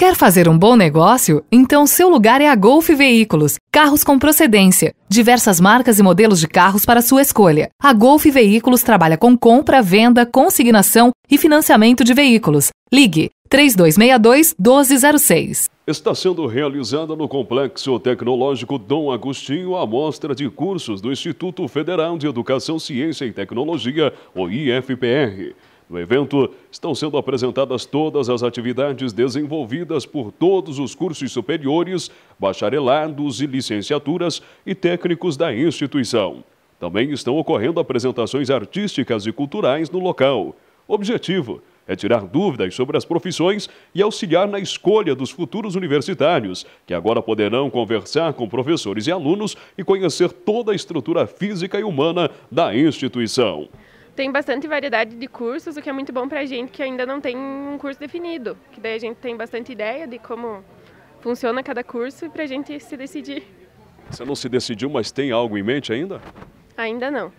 Quer fazer um bom negócio? Então seu lugar é a Golf Veículos. Carros com procedência, diversas marcas e modelos de carros para sua escolha. A Golf Veículos trabalha com compra, venda, consignação e financiamento de veículos. Ligue 3262 1206. Está sendo realizada no Complexo Tecnológico Dom Agostinho a mostra de cursos do Instituto Federal de Educação, Ciência e Tecnologia, o IFPR. No evento estão sendo apresentadas todas as atividades desenvolvidas por todos os cursos superiores, bacharelados e licenciaturas e técnicos da instituição. Também estão ocorrendo apresentações artísticas e culturais no local. Objetivo é tirar dúvidas sobre as profissões e auxiliar na escolha dos futuros universitários, que agora poderão conversar com professores e alunos e conhecer toda a estrutura física e humana da instituição tem bastante variedade de cursos, o que é muito bom para a gente que ainda não tem um curso definido, que daí a gente tem bastante ideia de como funciona cada curso e para a gente se decidir. Você não se decidiu, mas tem algo em mente ainda? Ainda não.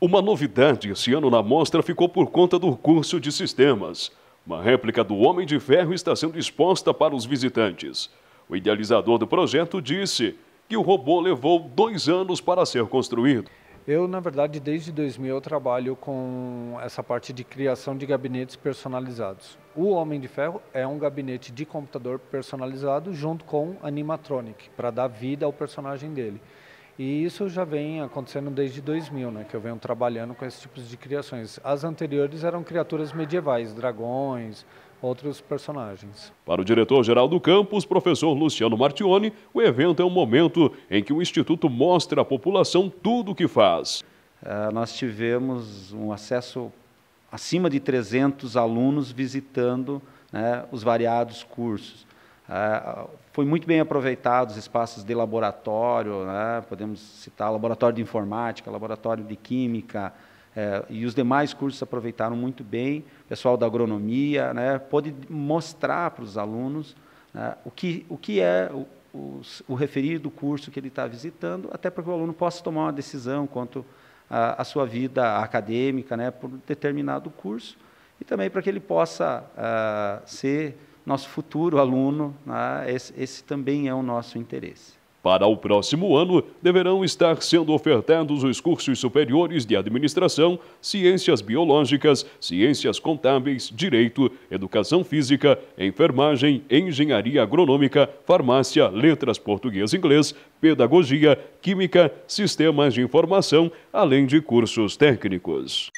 Uma novidade esse ano na mostra ficou por conta do curso de sistemas. Uma réplica do Homem de Ferro está sendo exposta para os visitantes. O idealizador do projeto disse que o robô levou dois anos para ser construído. Eu, na verdade, desde 2000 eu trabalho com essa parte de criação de gabinetes personalizados. O Homem de Ferro é um gabinete de computador personalizado junto com animatronic, para dar vida ao personagem dele. E isso já vem acontecendo desde 2000, né, que eu venho trabalhando com esses tipos de criações. As anteriores eram criaturas medievais, dragões, outros personagens. Para o diretor-geral do campus, professor Luciano Martione, o evento é um momento em que o Instituto mostra à população tudo o que faz. É, nós tivemos um acesso acima de 300 alunos visitando né, os variados cursos. É, foi muito bem aproveitados espaços de laboratório, né, podemos citar laboratório de informática, laboratório de química, é, e os demais cursos aproveitaram muito bem, o pessoal da agronomia, né, pôde mostrar para os alunos né, o, que, o que é o, o, o referir do curso que ele está visitando, até para que o aluno possa tomar uma decisão quanto à sua vida acadêmica, né, por determinado curso, e também para que ele possa ah, ser nosso futuro aluno, né, esse, esse também é o nosso interesse. Para o próximo ano, deverão estar sendo ofertados os cursos superiores de Administração, Ciências Biológicas, Ciências Contábeis, Direito, Educação Física, Enfermagem, Engenharia Agronômica, Farmácia, Letras Português e Inglês, Pedagogia, Química, Sistemas de Informação, além de cursos técnicos.